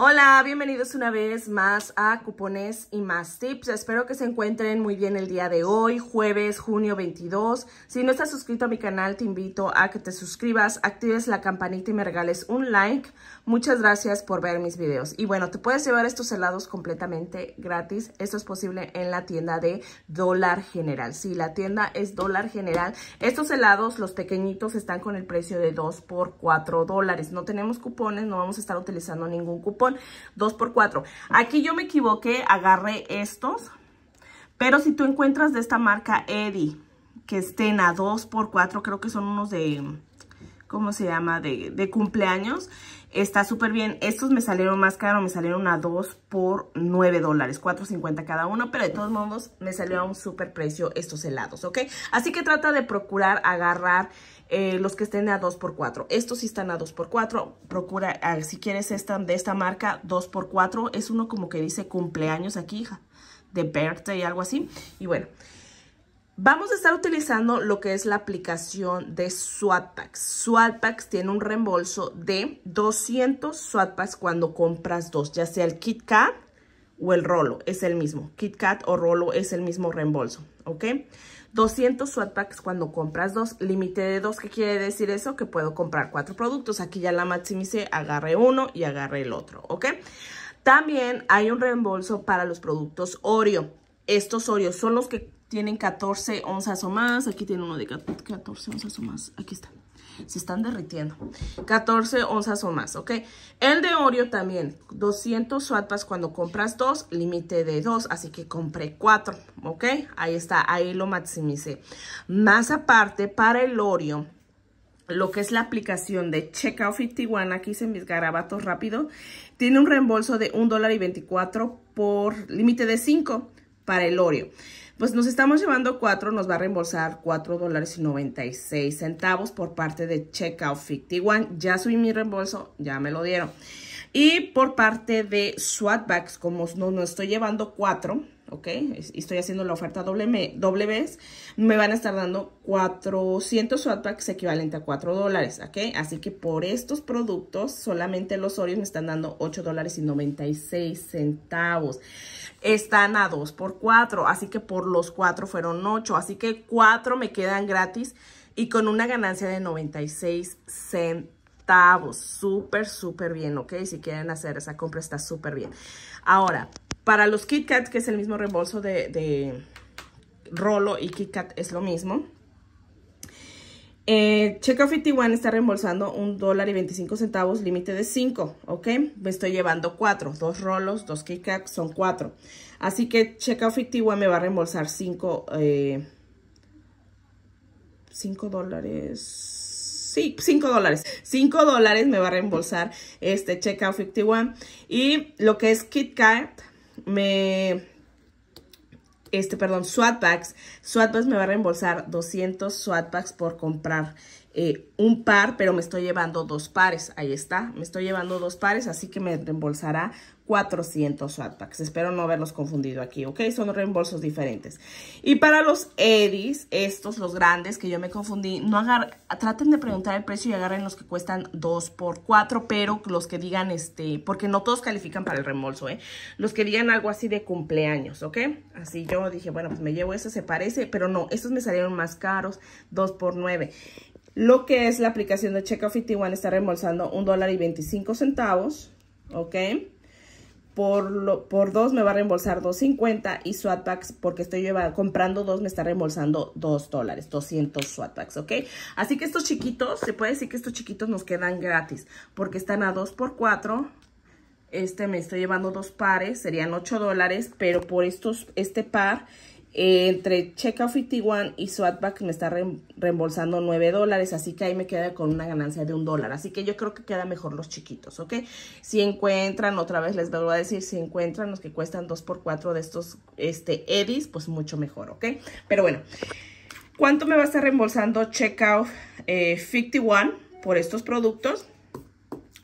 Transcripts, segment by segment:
Hola, bienvenidos una vez más a Cupones y más tips. Espero que se encuentren muy bien el día de hoy, jueves, junio 22. Si no estás suscrito a mi canal, te invito a que te suscribas, actives la campanita y me regales un like. Muchas gracias por ver mis videos. Y bueno, te puedes llevar estos helados completamente gratis. Esto es posible en la tienda de Dólar General. Sí, la tienda es Dólar General. Estos helados, los pequeñitos, están con el precio de 2 por 4 dólares. No tenemos cupones, no vamos a estar utilizando ningún cupón 2x4. Aquí yo me equivoqué, agarré estos. Pero si tú encuentras de esta marca Eddie, que estén a 2x4, creo que son unos de... ¿Cómo se llama? De, de cumpleaños. Está súper bien. Estos me salieron más caro, me salieron a 2 por 9 dólares, 4.50 cada uno, pero de todos modos me salió a un súper precio estos helados, ¿ok? Así que trata de procurar agarrar eh, los que estén a 2x4. Estos sí están a 2x4. Procura, ah, si quieres están de esta marca, 2x4. Es uno como que dice cumpleaños aquí, hija, de birthday y algo así. Y bueno, Vamos a estar utilizando lo que es la aplicación de SwatPacks. SwatPacks tiene un reembolso de 200 SwatPacks cuando compras dos, ya sea el KitKat o el rolo, es el mismo. KitKat o rolo es el mismo reembolso. ¿ok? 200 sweatpacks cuando compras dos. Límite de dos, ¿qué quiere decir eso? Que puedo comprar cuatro productos. Aquí ya la maximicé, agarré uno y agarré el otro, ¿ok? También hay un reembolso para los productos Oreo. Estos Oreos son los que tienen 14 onzas o más. Aquí tiene uno de 14 onzas o más. Aquí está se están derritiendo. 14 onzas o más, ¿ok? El de Oreo también, 200 swatpas cuando compras dos, límite de dos, así que compré cuatro, ¿ok? Ahí está, ahí lo maximicé. Más aparte, para el Oreo, lo que es la aplicación de Checkout 51, aquí hice mis garabatos rápido, tiene un reembolso de $1.24 por límite de 5 para el Oreo. Pues nos estamos llevando cuatro, nos va a reembolsar cuatro dólares y seis centavos por parte de Checkout 51. Ya subí mi reembolso, ya me lo dieron. Y por parte de Swatbacks, como no, no estoy llevando cuatro, ¿ok? Estoy haciendo la oferta doble, doble vez, me van a estar dando 400 swatbacks equivalente a 4 dólares, ¿ok? Así que por estos productos, solamente los Oreos me están dando 8 dólares y 96 centavos. Están a 2 por 4, así que por los 4 fueron 8, así que 4 me quedan gratis y con una ganancia de 96 centavos súper, súper bien, ¿ok? Si quieren hacer esa compra, está súper bien. Ahora, para los Kit Kat, que es el mismo reembolso de, Rolo y Kit Kat es lo mismo. Eh, Checkout 51 está reembolsando un dólar y 25 centavos, límite de 5, ¿ok? Me estoy llevando 4, dos rolos, dos Kit son 4. Así que Checkout 51 me va a reembolsar 5, 5 eh, dólares... Sí, 5 dólares. 5 dólares me va a reembolsar este Checkout 51. Y lo que es Kit Kat me... Este, perdón, Swatpacks. Swatpacks me va a reembolsar 200 Swatpacks por comprar eh, un par, pero me estoy llevando dos pares. Ahí está, me estoy llevando dos pares, así que me reembolsará 400 Packs, Espero no haberlos confundido aquí, ¿ok? Son reembolsos diferentes. Y para los Edis, estos, los grandes, que yo me confundí, no agarren, traten de preguntar el precio y agarren los que cuestan 2 x 4, pero los que digan, este, porque no todos califican para el reembolso, ¿eh? Los que digan algo así de cumpleaños, ¿ok? Así yo dije, bueno, pues me llevo eso, se parece, pero no, estos me salieron más caros, 2 por 9 lo que es la aplicación de Checkout One está reembolsando un dólar y 25 centavos, ¿ok? por, lo, dos me va a reembolsar 2.50 y swatbacks porque estoy llevando, comprando dos me está reembolsando 2 dólares, 200 swatbacks, ¿ok? Así que estos chiquitos, se puede decir que estos chiquitos nos quedan gratis porque están a 2 por 4 este me estoy llevando dos pares, serían 8 dólares, pero por estos, este par eh, entre Checkout 51 y Swatback me está reembolsando 9 dólares, así que ahí me queda con una ganancia de un dólar. Así que yo creo que queda mejor los chiquitos, ¿ok? Si encuentran, otra vez les voy a decir, si encuentran los que cuestan 2x4 de estos este, Edis, pues mucho mejor, ¿ok? Pero bueno, ¿cuánto me va a estar reembolsando Checkout 51 eh, por estos productos?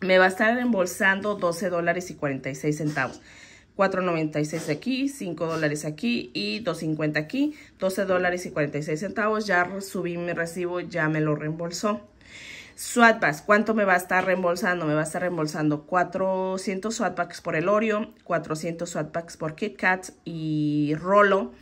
Me va a estar reembolsando 12 dólares y 46 centavos. 4.96 aquí, 5 dólares aquí y 2.50 aquí, 12 dólares y 46 centavos. Ya subí mi recibo, ya me lo reembolsó. Swatbacks, ¿cuánto me va a estar reembolsando? Me va a estar reembolsando 400 Swatbacks por el Oreo, 400 Swatbacks por KitKat y Rolo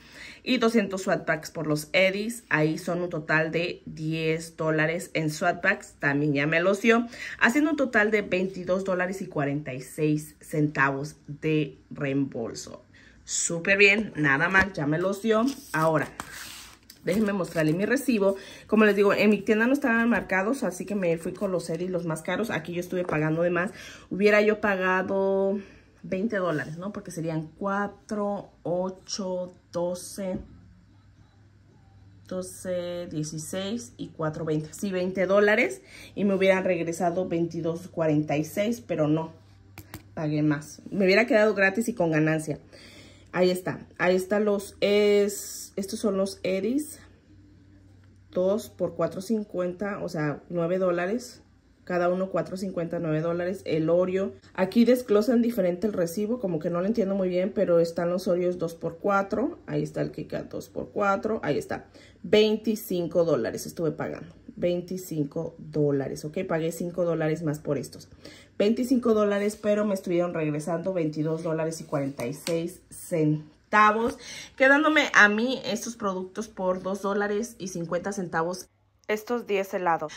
y 200 swatbacks por los Eddies. Ahí son un total de 10 dólares en swatbacks. También ya me los dio. Haciendo un total de 22 dólares y 46 centavos de reembolso. Súper bien, nada más, ya me los dio. Ahora, déjenme mostrarle mi recibo. Como les digo, en mi tienda no estaban marcados, así que me fui con los Eddies los más caros. Aquí yo estuve pagando de más. Hubiera yo pagado 20 dólares, ¿no? Porque serían 4, 8, 12, 12, 16 y 4, 20. Sí, 20 dólares y me hubieran regresado 22, 46, pero no, pagué más. Me hubiera quedado gratis y con ganancia. Ahí está, ahí están los es, estos son los Edis, 2 por 4.50, o sea, 9 dólares cada uno 4.59 dólares, el Oreo. Aquí desglosan diferente el recibo, como que no lo entiendo muy bien, pero están los Oreos 2x4, ahí está el Kika 2x4, ahí está, 25 dólares estuve pagando. 25 dólares, ok, pagué 5 dólares más por estos, 25 dólares, pero me estuvieron regresando 22 dólares y 46 centavos, quedándome a mí estos productos por 2 dólares y 50 centavos estos 10 helados.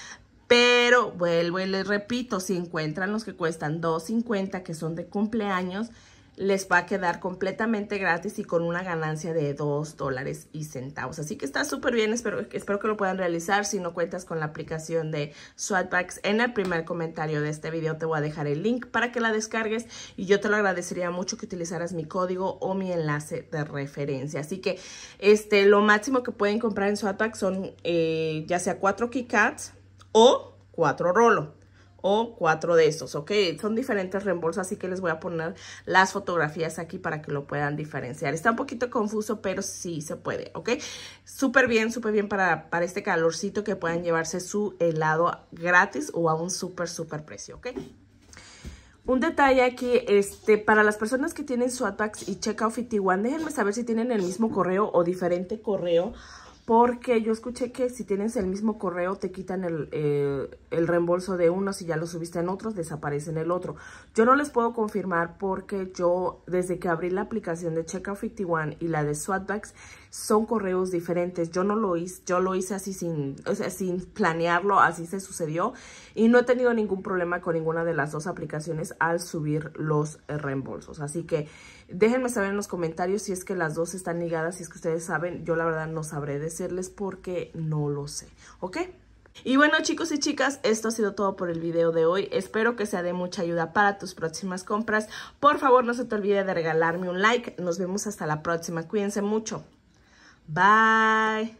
Pero vuelvo y les repito, si encuentran los que cuestan $2.50, que son de cumpleaños, les va a quedar completamente gratis y con una ganancia de 2 dólares y centavos. Así que está súper bien, espero, espero que lo puedan realizar. Si no cuentas con la aplicación de Swatbacks, en el primer comentario de este video te voy a dejar el link para que la descargues y yo te lo agradecería mucho que utilizaras mi código o mi enlace de referencia. Así que este, lo máximo que pueden comprar en Swatbacks son eh, ya sea 4 Kicats o cuatro rolo. o cuatro de estos, ¿ok? Son diferentes reembolsos, así que les voy a poner las fotografías aquí para que lo puedan diferenciar. Está un poquito confuso, pero sí se puede, ¿ok? Súper bien, súper bien para, para este calorcito que puedan llevarse su helado gratis o a un súper, súper precio, ¿ok? Un detalle aquí, este, para las personas que tienen Swatbacks y Checkout 51, déjenme saber si tienen el mismo correo o diferente correo porque yo escuché que si tienes el mismo correo te quitan el, el reembolso de uno, si ya lo subiste en otros, desaparece en el otro. Yo no les puedo confirmar porque yo desde que abrí la aplicación de Checkout 51 y la de Swatbacks, son correos diferentes. Yo no lo hice, yo lo hice así sin, o sea, sin planearlo, así se sucedió. Y no he tenido ningún problema con ninguna de las dos aplicaciones al subir los eh, reembolsos. Así que déjenme saber en los comentarios si es que las dos están ligadas, si es que ustedes saben. Yo la verdad no sabré decirles porque no lo sé, ¿ok? Y bueno chicos y chicas, esto ha sido todo por el video de hoy. Espero que sea de mucha ayuda para tus próximas compras. Por favor no se te olvide de regalarme un like. Nos vemos hasta la próxima. Cuídense mucho. Bye.